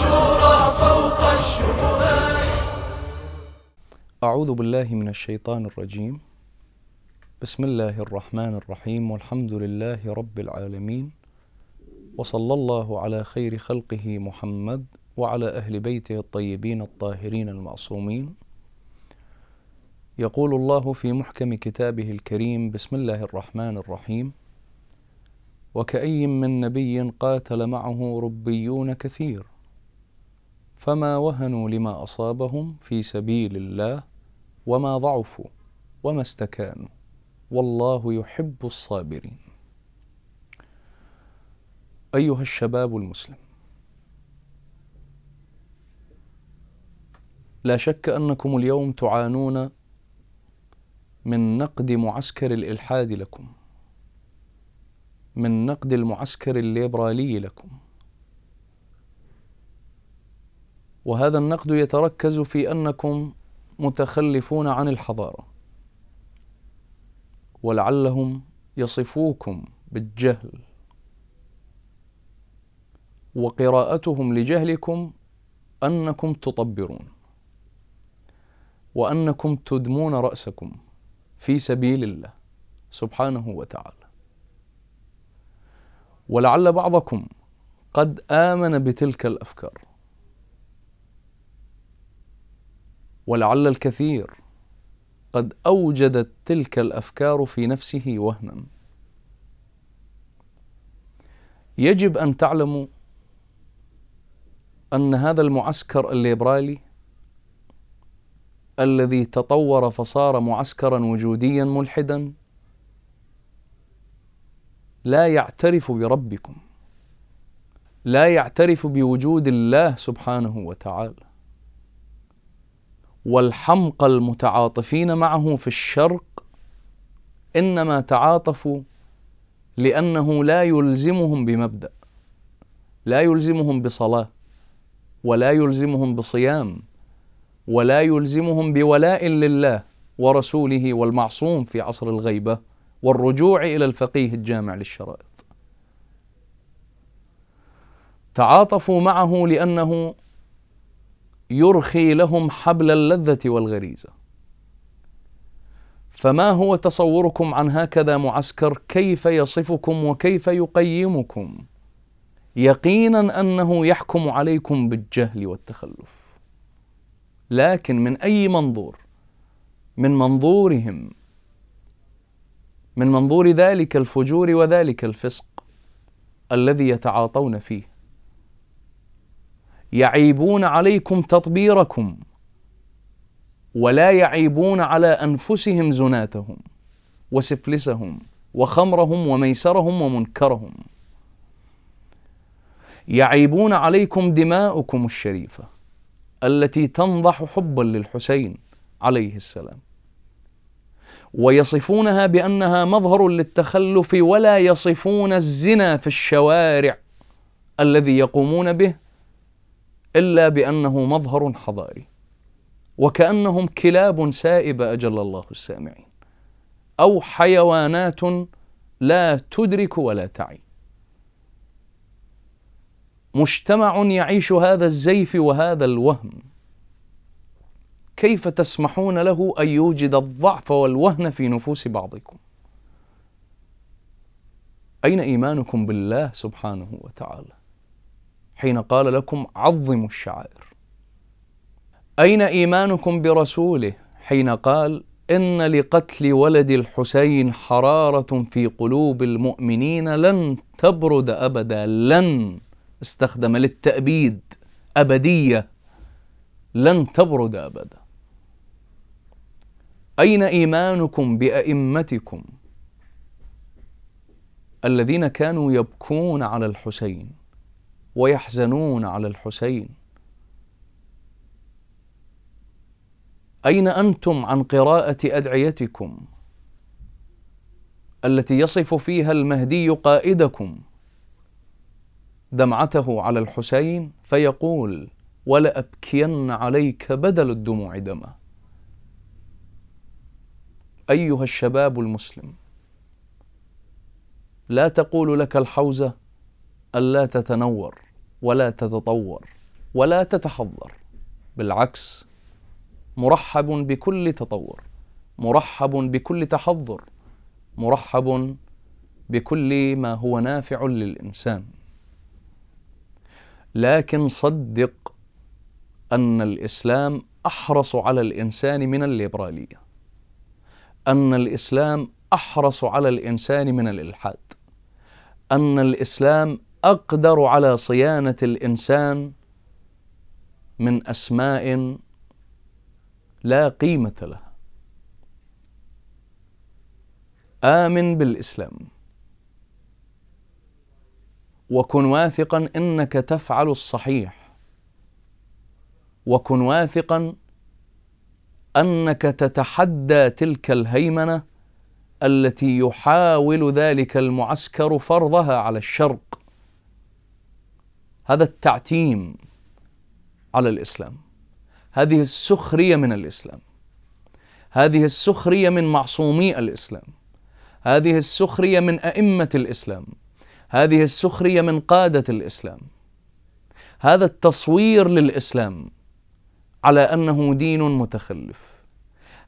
شورى فوق الشبهات أعوذ بالله من الشيطان الرجيم بسم الله الرحمن الرحيم والحمد لله رب العالمين وصلى الله على خير خلقه محمد وعلى أهل بيته الطيبين الطاهرين المعصومين يقول الله في محكم كتابه الكريم بسم الله الرحمن الرحيم وكأي من نبي قاتل معه ربيون كثير فما وهنوا لما أصابهم في سبيل الله وما ضعفوا وما استكانوا والله يحب الصابرين أيها الشباب المسلم لا شك أنكم اليوم تعانون من نقد معسكر الإلحاد لكم من نقد المعسكر الليبرالي لكم وهذا النقد يتركز في انكم متخلفون عن الحضاره ولعلهم يصفوكم بالجهل وقراءتهم لجهلكم انكم تطبرون وانكم تدمون راسكم في سبيل الله سبحانه وتعالى ولعل بعضكم قد امن بتلك الافكار ولعل الكثير قد اوجدت تلك الافكار في نفسه وهنا يجب ان تعلموا ان هذا المعسكر الليبرالي الذي تطور فصار معسكرا وجوديا ملحدا لا يعترف بربكم لا يعترف بوجود الله سبحانه وتعالى والحمقى المتعاطفين معه في الشرق انما تعاطفوا لانه لا يلزمهم بمبدا لا يلزمهم بصلاه ولا يلزمهم بصيام ولا يلزمهم بولاء لله ورسوله والمعصوم في عصر الغيبه والرجوع الى الفقيه الجامع للشرائط تعاطفوا معه لانه يرخي لهم حبل اللذة والغريزة فما هو تصوركم عن هكذا معسكر كيف يصفكم وكيف يقيمكم يقينا أنه يحكم عليكم بالجهل والتخلف لكن من أي منظور من منظورهم من منظور ذلك الفجور وذلك الفسق الذي يتعاطون فيه يعيبون عليكم تطبيركم ولا يعيبون على انفسهم زناتهم وسفلسهم وخمرهم وميسرهم ومنكرهم يعيبون عليكم دماؤكم الشريفه التي تنضح حبا للحسين عليه السلام ويصفونها بانها مظهر للتخلف ولا يصفون الزنا في الشوارع الذي يقومون به إلا بأنه مظهر حضاري وكأنهم كلاب سائبة أجل الله السامعين أو حيوانات لا تدرك ولا تعي مجتمع يعيش هذا الزيف وهذا الوهم كيف تسمحون له ان يوجد الضعف والوهن في نفوس بعضكم اين ايمانكم بالله سبحانه وتعالى حين قال لكم عظموا الشعائر أين إيمانكم برسوله حين قال إن لقتل ولد الحسين حرارة في قلوب المؤمنين لن تبرد أبدا لن استخدم للتأبيد أبدية لن تبرد أبدا أين إيمانكم بأئمتكم الذين كانوا يبكون على الحسين ويحزنون على الحسين اين انتم عن قراءه ادعيتكم التي يصف فيها المهدي قائدكم دمعته على الحسين فيقول ولابكين عليك بدل الدموع دما ايها الشباب المسلم لا تقول لك الحوزه ألا تتنور ولا تتطور ولا تتحضر بالعكس مرحب بكل تطور مرحب بكل تحضر مرحب بكل ما هو نافع للإنسان لكن صدق أن الإسلام أحرص على الإنسان من الليبرالية أن الإسلام أحرص على الإنسان من الإلحاد أن الإسلام اقدر على صيانه الانسان من اسماء لا قيمه لها امن بالاسلام وكن واثقا انك تفعل الصحيح وكن واثقا انك تتحدى تلك الهيمنه التي يحاول ذلك المعسكر فرضها على الشرق هذا التعتيم على الاسلام هذه السخريه من الاسلام هذه السخريه من معصومي الاسلام هذه السخريه من ائمه الاسلام هذه السخريه من قاده الاسلام هذا التصوير للاسلام على انه دين متخلف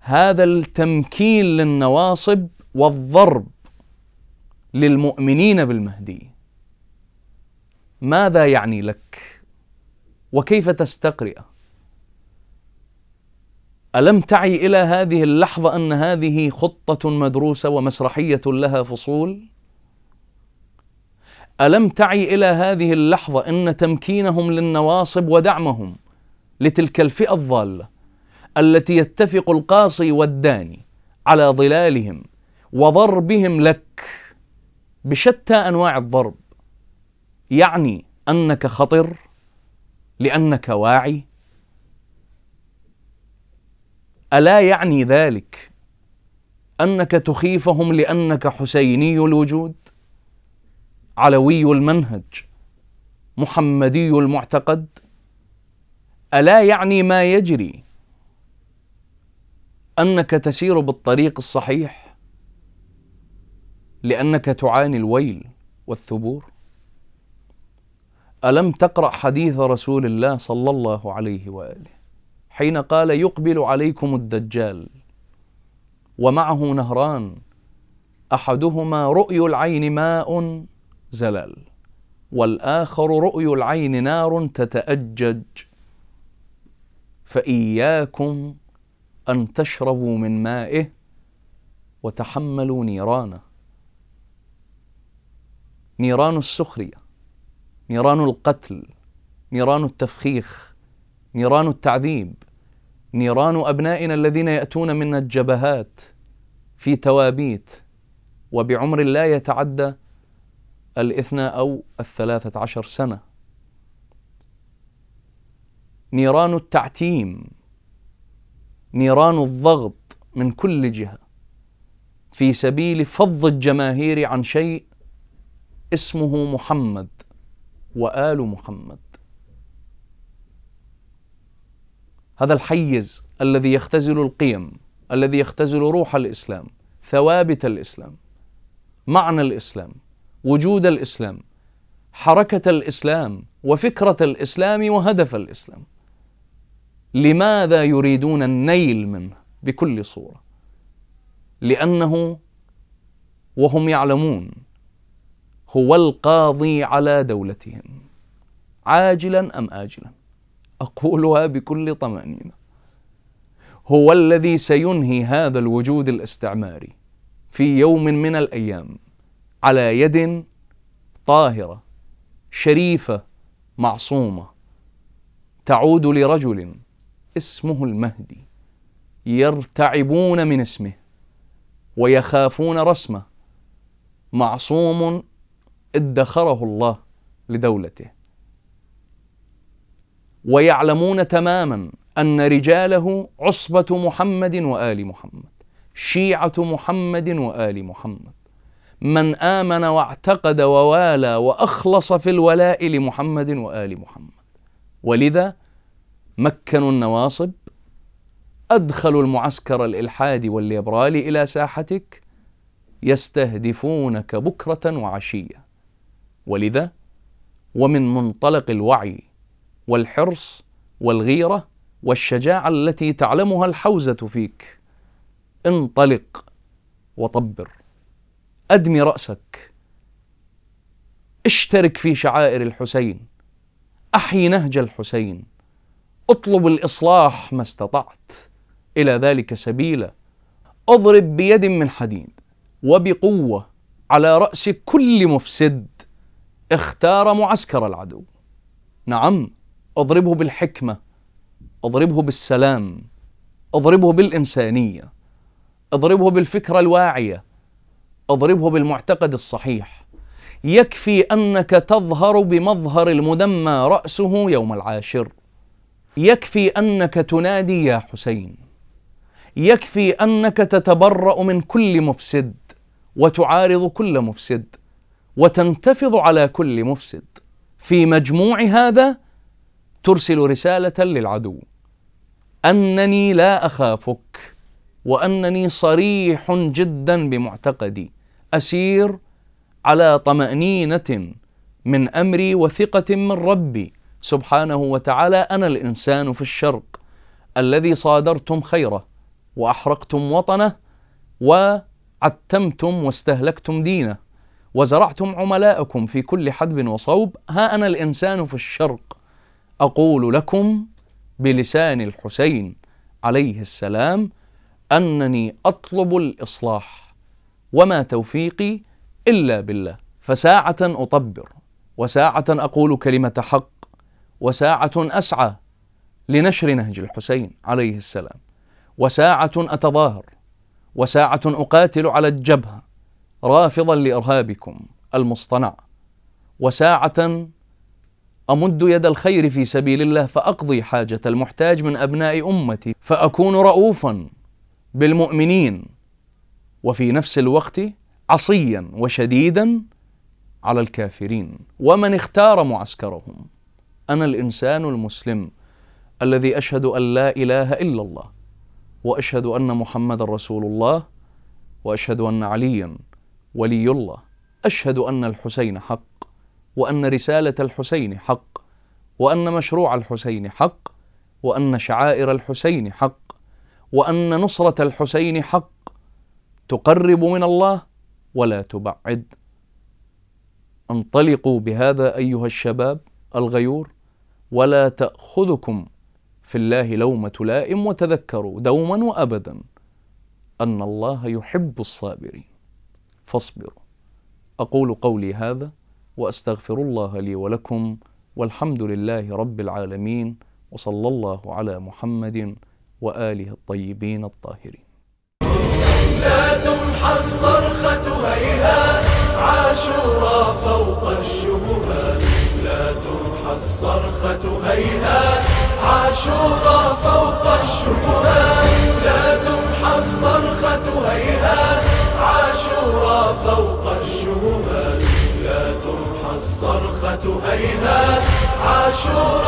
هذا التمكين للنواصب والضرب للمؤمنين بالمهدي ماذا يعني لك وكيف تستقرئه الم تعي الى هذه اللحظه ان هذه خطه مدروسه ومسرحيه لها فصول الم تعي الى هذه اللحظه ان تمكينهم للنواصب ودعمهم لتلك الفئه الضاله التي يتفق القاصي والداني على ظلالهم وضربهم لك بشتى انواع الضرب يعني انك خطر لانك واعي الا يعني ذلك انك تخيفهم لانك حسيني الوجود علوي المنهج محمدي المعتقد الا يعني ما يجري انك تسير بالطريق الصحيح لانك تعاني الويل والثبور ألم تقرأ حديث رسول الله صلى الله عليه وآله حين قال يقبل عليكم الدجال ومعه نهران أحدهما رؤي العين ماء زلال والآخر رؤي العين نار تتأجج فإياكم أن تشربوا من مائه وتحملوا نيرانه نيران السخريه نيران القتل نيران التفخيخ نيران التعذيب نيران ابنائنا الذين ياتون من الجبهات في توابيت وبعمر لا يتعدى الاثنى او الثلاثه عشر سنه نيران التعتيم نيران الضغط من كل جهه في سبيل فض الجماهير عن شيء اسمه محمد وآل محمد هذا الحيز الذي يختزل القيم الذي يختزل روح الإسلام ثوابت الإسلام معنى الإسلام وجود الإسلام حركة الإسلام وفكرة الإسلام وهدف الإسلام لماذا يريدون النيل منه بكل صورة لأنه وهم يعلمون هو القاضي على دولتهم عاجلا ام اجلا اقولها بكل طمانينه هو الذي سينهي هذا الوجود الاستعماري في يوم من الايام على يد طاهره شريفه معصومه تعود لرجل اسمه المهدي يرتعبون من اسمه ويخافون رسمه معصوم ادخره الله لدولته ويعلمون تماما ان رجاله عصبه محمد وال محمد شيعه محمد وال محمد من امن واعتقد ووالى واخلص في الولاء لمحمد وال محمد ولذا مكنوا النواصب ادخلوا المعسكر الالحادي والليبرالي الى ساحتك يستهدفونك بكره وعشيه ولذا ومن منطلق الوعي والحرص والغيره والشجاعه التي تعلمها الحوزه فيك انطلق وطبر ادمي راسك اشترك في شعائر الحسين احي نهج الحسين اطلب الاصلاح ما استطعت الى ذلك سبيلا اضرب بيد من حديد وبقوه على راس كل مفسد اختار معسكر العدو نعم اضربه بالحكمه اضربه بالسلام اضربه بالانسانيه اضربه بالفكره الواعيه اضربه بالمعتقد الصحيح يكفي انك تظهر بمظهر المدمى راسه يوم العاشر يكفي انك تنادي يا حسين يكفي انك تتبرا من كل مفسد وتعارض كل مفسد وتنتفض على كل مفسد في مجموع هذا ترسل رساله للعدو انني لا اخافك وانني صريح جدا بمعتقدي اسير على طمانينه من امري وثقه من ربي سبحانه وتعالى انا الانسان في الشرق الذي صادرتم خيره واحرقتم وطنه وعتمتم واستهلكتم دينه وزرعتم عملاءكم في كل حدب وصوب ها أنا الإنسان في الشرق أقول لكم بلسان الحسين عليه السلام أنني أطلب الإصلاح وما توفيقي إلا بالله فساعة أطبر وساعة أقول كلمة حق وساعة أسعى لنشر نهج الحسين عليه السلام وساعة أتظاهر وساعة أقاتل على الجبهة رافضا لارهابكم المصطنع وساعه امد يد الخير في سبيل الله فاقضي حاجه المحتاج من ابناء امتي فاكون رؤوفا بالمؤمنين وفي نفس الوقت عصيا وشديدا على الكافرين ومن اختار معسكرهم انا الانسان المسلم الذي اشهد ان لا اله الا الله واشهد ان محمدا رسول الله واشهد ان عليا ولي الله أشهد أن الحسين حق وأن رسالة الحسين حق وأن مشروع الحسين حق وأن شعائر الحسين حق وأن نصرة الحسين حق تقرب من الله ولا تبعد انطلقوا بهذا أيها الشباب الغيور ولا تأخذكم في الله لومة لائم وتذكروا دوما وأبدا أن الله يحب الصابرين فاصبروا أقول قولي هذا وأستغفر الله لي ولكم والحمد لله رب العالمين وصلى الله على محمد وآله الطيبين الطاهرين لا تمحى الصرخة هيها عاشورا فوق الشبهات لا تمحى الصرخة هيها عاشورا shore.